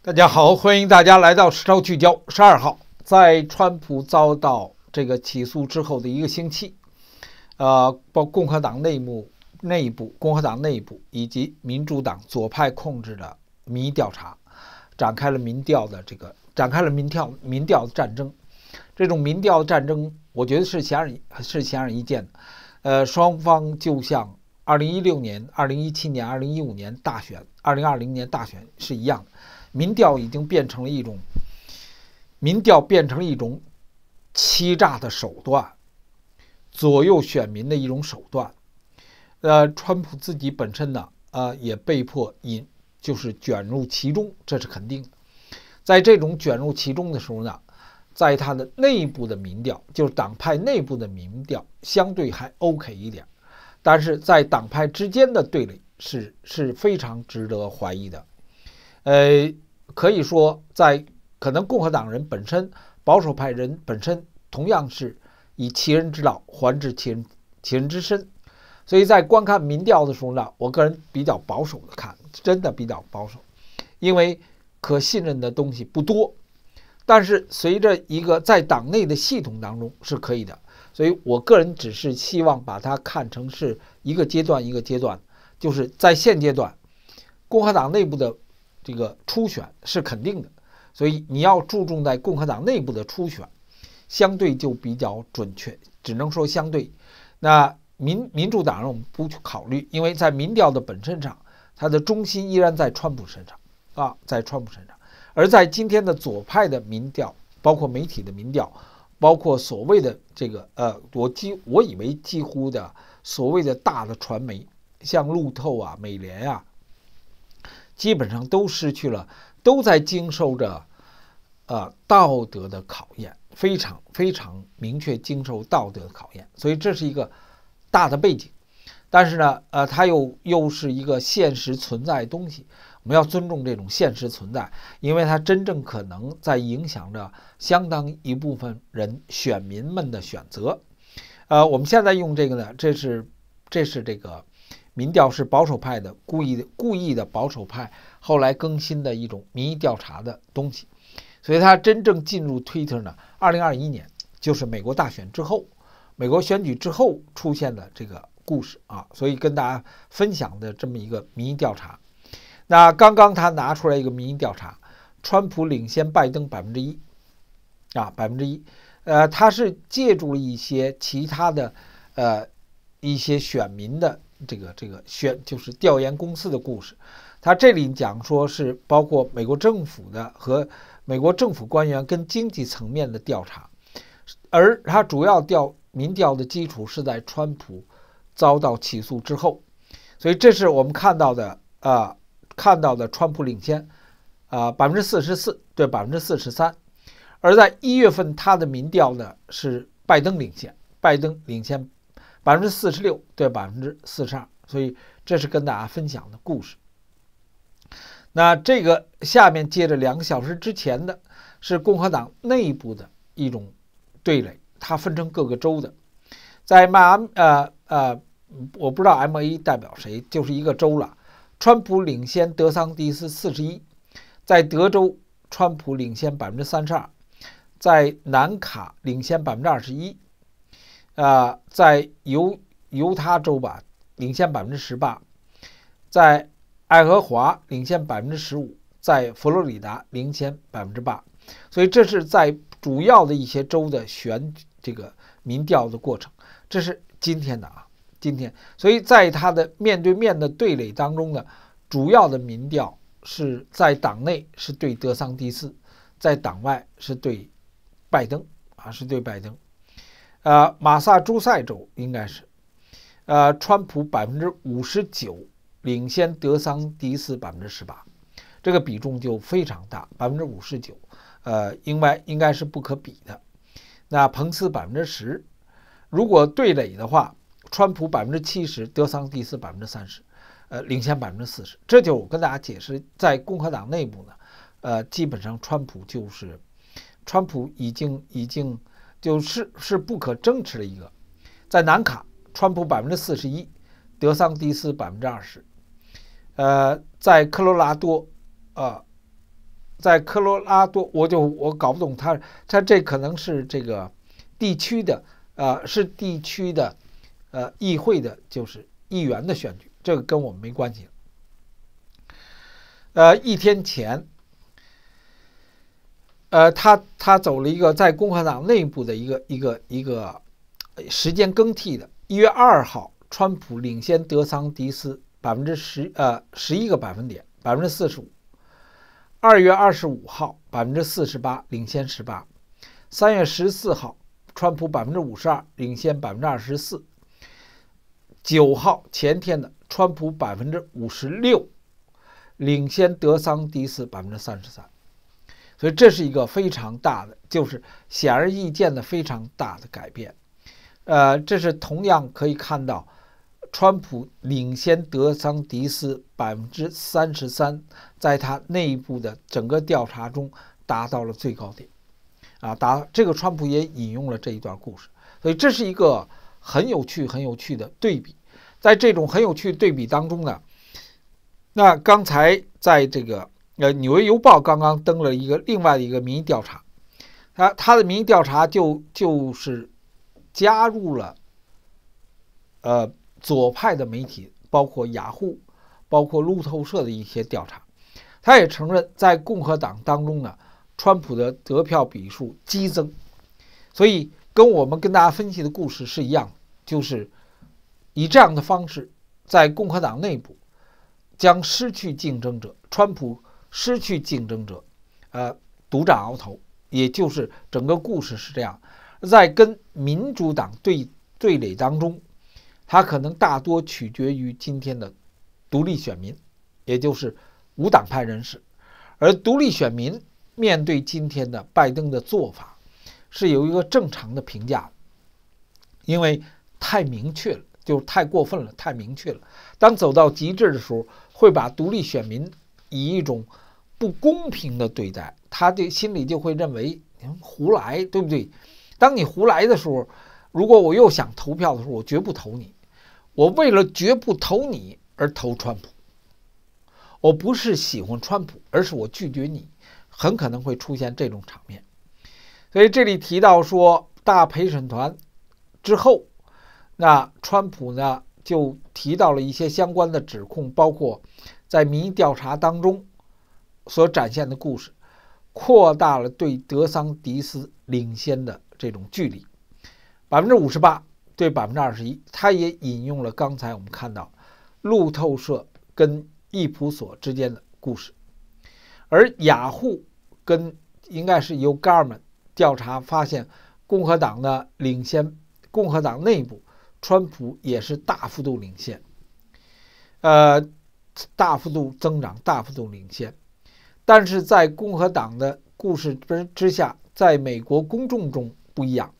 大家好，欢迎大家来到《时超聚焦》十二号。在川普遭到这个起诉之后的一个星期，呃，包共和党内幕内部、共和党内部以及民主党左派控制的民意调查，展开了民调的这个展开了民调民调的战争。这种民调战争，我觉得是显而是显而易见的。呃，双方就像二零一六年、二零一七年、二零一五年大选、二零二零年大选是一样的。民调已经变成了一种，民调变成了一种欺诈的手段，左右选民的一种手段。呃，川普自己本身呢，呃，也被迫引就是卷入其中，这是肯定的。在这种卷入其中的时候呢，在他的内部的民调，就是党派内部的民调，相对还 OK 一点，但是在党派之间的对垒是是非常值得怀疑的。呃，可以说，在可能共和党人本身、保守派人本身，同样是以其人之道还治其人其人之身。所以在观看民调的时候呢，我个人比较保守的看，真的比较保守，因为可信任的东西不多。但是随着一个在党内的系统当中是可以的，所以我个人只是希望把它看成是一个阶段一个阶段，就是在现阶段，共和党内部的。这个初选是肯定的，所以你要注重在共和党内部的初选，相对就比较准确，只能说相对。那民民主党人我们不去考虑，因为在民调的本身上，它的中心依然在川普身上啊，在川普身上。而在今天的左派的民调，包括媒体的民调，包括所谓的这个呃，我几我以为几乎的所谓的大的传媒，像路透啊、美联啊。基本上都失去了，都在经受着，呃，道德的考验，非常非常明确经受道德的考验，所以这是一个大的背景，但是呢，呃，它又又是一个现实存在东西，我们要尊重这种现实存在，因为它真正可能在影响着相当一部分人选民们的选择，呃，我们现在用这个呢，这是这是这个。民调是保守派的故意的故意的保守派后来更新的一种民意调查的东西，所以他真正进入 Twitter 呢，二零二一年就是美国大选之后，美国选举之后出现的这个故事啊，所以跟大家分享的这么一个民意调查。那刚刚他拿出来一个民意调查，川普领先拜登百分之一啊，百分之一，呃，他是借助了一些其他的呃一些选民的。这个这个选就是调研公司的故事，他这里讲说是包括美国政府的和美国政府官员跟经济层面的调查，而他主要调民调的基础是在川普遭到起诉之后，所以这是我们看到的啊看到的川普领先啊百分之四十四对百分之四十三，而在一月份他的民调呢是拜登领先，拜登领先。百分之四十六对百分之四十二，所以这是跟大家分享的故事。那这个下面接着两个小时之前的，是共和党内部的一种对垒，它分成各个州的。在马，呃呃，我不知道 MA 代表谁，就是一个州了。川普领先德桑蒂斯四十一，在德州川普领先百分之三十二，在南卡领先百分之二十一。呃，在犹犹他州吧，领先百分之十八，在爱荷华领先百分之十五，在佛罗里达领先百分之八，所以这是在主要的一些州的选这个民调的过程，这是今天的啊，今天，所以在他的面对面的对垒当中呢，主要的民调是在党内是对德桑蒂斯，在党外是对拜登啊，是对拜登。呃，马萨诸塞州应该是，呃，川普百分之五十九领先德桑迪斯百分之十八，这个比重就非常大，百分之五十九，呃，应该应该是不可比的。那彭斯百分之十，如果对垒的话，川普百分之七十，德桑迪斯百分之三十，呃，领先百分之四十。这就我跟大家解释，在共和党内部呢，呃，基本上川普就是，川普已经已经。就是是不可争持的一个，在南卡，川普百分之四十一，德桑蒂斯百分之二十。呃，在科罗拉多，呃，在科罗拉多，我就我搞不懂他他这可能是这个地区的呃，是地区的，呃，议会的，就是议员的选举，这个跟我们没关系。呃，一天前。呃，他他走了一个在共和党内部的一个一个一个时间更替的。一月二号，川普领先德桑迪斯百分之十，呃，十一个百分点，百分之四十五。二月二十五号，百分之四十八领先十八。三月十四号，川普百分之五十二领先百分之二十四。九号前天的，川普百分之五十六领先德桑迪斯百分之三十三。所以这是一个非常大的，就是显而易见的非常大的改变，呃，这是同样可以看到，川普领先德桑迪斯百分之三十三，在他内部的整个调查中达到了最高点，啊，达这个川普也引用了这一段故事，所以这是一个很有趣、很有趣的对比，在这种很有趣的对比当中呢，那刚才在这个。呃，《纽约邮报》刚刚登了一个另外的一个民意调查，他他的民意调查就就是加入了呃左派的媒体，包括雅虎、包括路透社的一些调查。他也承认，在共和党当中呢，川普的得票比数激增，所以跟我们跟大家分析的故事是一样，就是以这样的方式，在共和党内部将失去竞争者，川普。失去竞争者，呃，独占鳌头，也就是整个故事是这样，在跟民主党对对垒当中，他可能大多取决于今天的独立选民，也就是无党派人士。而独立选民面对今天的拜登的做法，是有一个正常的评价，因为太明确了，就是太过分了，太明确了。当走到极致的时候，会把独立选民以一种。不公平的对待，他的心里就会认为您胡来，对不对？当你胡来的时候，如果我又想投票的时候，我绝不投你。我为了绝不投你而投川普。我不是喜欢川普，而是我拒绝你。很可能会出现这种场面。所以这里提到说大陪审团之后，那川普呢就提到了一些相关的指控，包括在民意调查当中。所展现的故事，扩大了对德桑迪斯领先的这种距离，百分之五十八对百分之二十一。他也引用了刚才我们看到路透社跟易普索之间的故事，而雅虎跟应该是由 Garman 调查发现，共和党的领先，共和党内部川普也是大幅度领先，呃，大幅度增长，大幅度领先。但是在共和党的故事之之下，在美国公众中不一样，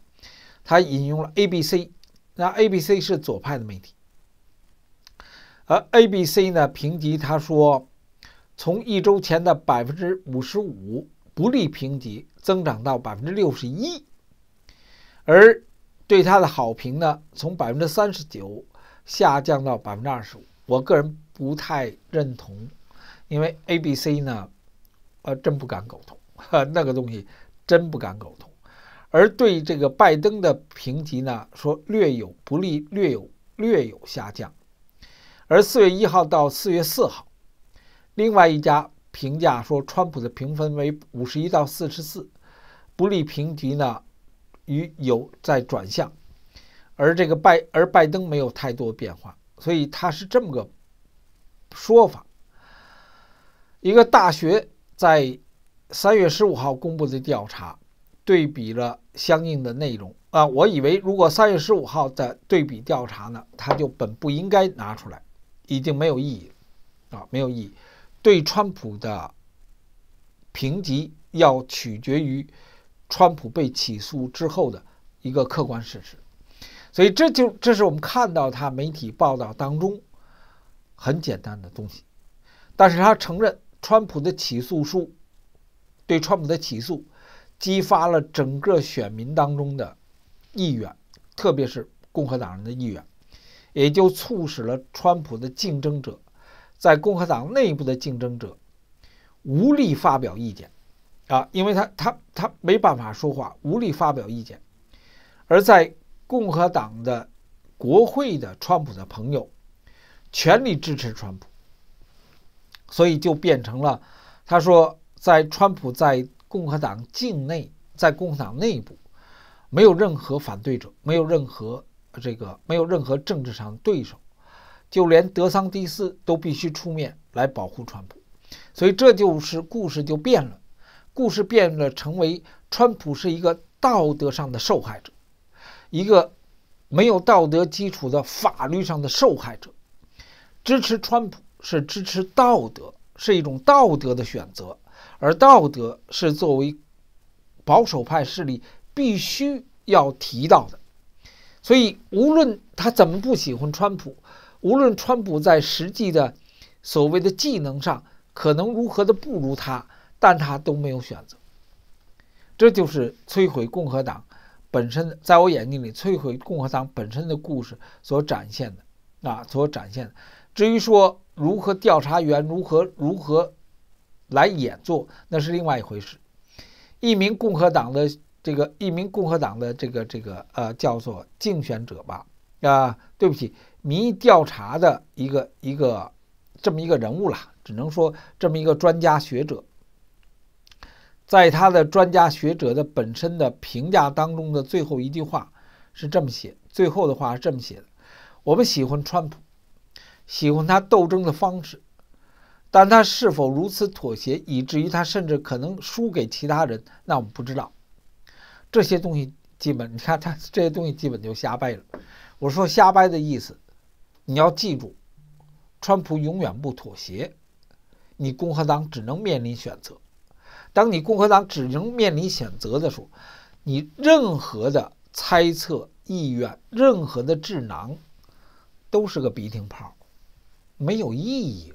他引用了 A B C，那 A B C 是左派的媒体，而 A B C 呢评级，他说，从一周前的百分之五十五不利评级增长到百分之六十一，而对他的好评呢，从百分之三十九下降到百分之二十五。我个人不太认同，因为 A B C 呢。呃，真不敢苟同，那个东西真不敢苟同。而对这个拜登的评级呢，说略有不利，略有略有下降。而四月一号到四月四号，另外一家评价说，川普的评分为五十一到四十四，不利评级呢，与有在转向。而这个拜而拜登没有太多变化，所以他是这么个说法。一个大学。在三月十五号公布的调查对比了相应的内容啊，我以为如果三月十五号的对比调查呢，它就本不应该拿出来，已经没有意义啊，没有意义。对川普的评级要取决于川普被起诉之后的一个客观事实，所以这就这是我们看到他媒体报道当中很简单的东西，但是他承认。川普的起诉书对川普的起诉，激发了整个选民当中的意愿，特别是共和党人的意愿，也就促使了川普的竞争者，在共和党内部的竞争者无力发表意见，啊，因为他他他没办法说话，无力发表意见，而在共和党的国会的川普的朋友，全力支持川普。所以就变成了，他说，在川普在共和党境内，在共和党内部，没有任何反对者，没有任何这个，没有任何政治上的对手，就连德桑蒂斯都必须出面来保护川普。所以这就是故事就变了，故事变了，成为川普是一个道德上的受害者，一个没有道德基础的法律上的受害者，支持川普。是支持道德，是一种道德的选择，而道德是作为保守派势力必须要提到的。所以，无论他怎么不喜欢川普，无论川普在实际的所谓的技能上可能如何的不如他，但他都没有选择。这就是摧毁共和党本身，在我眼睛里，摧毁共和党本身的故事所展现的啊，所展现的。至于说，如何调查员如何如何来演做那是另外一回事。一名共和党的这个一名共和党的这个这个呃叫做竞选者吧啊对不起，民意调查的一个一个这么一个人物啦，只能说这么一个专家学者，在他的专家学者的本身的评价当中的最后一句话是这么写，最后的话是这么写的：我们喜欢川普。喜欢他斗争的方式，但他是否如此妥协，以至于他甚至可能输给其他人？那我们不知道。这些东西基本你看，他这些东西基本就瞎掰了。我说瞎掰的意思，你要记住，川普永远不妥协，你共和党只能面临选择。当你共和党只能面临选择的时候，你任何的猜测、意愿、任何的智囊，都是个鼻涕泡。没有意义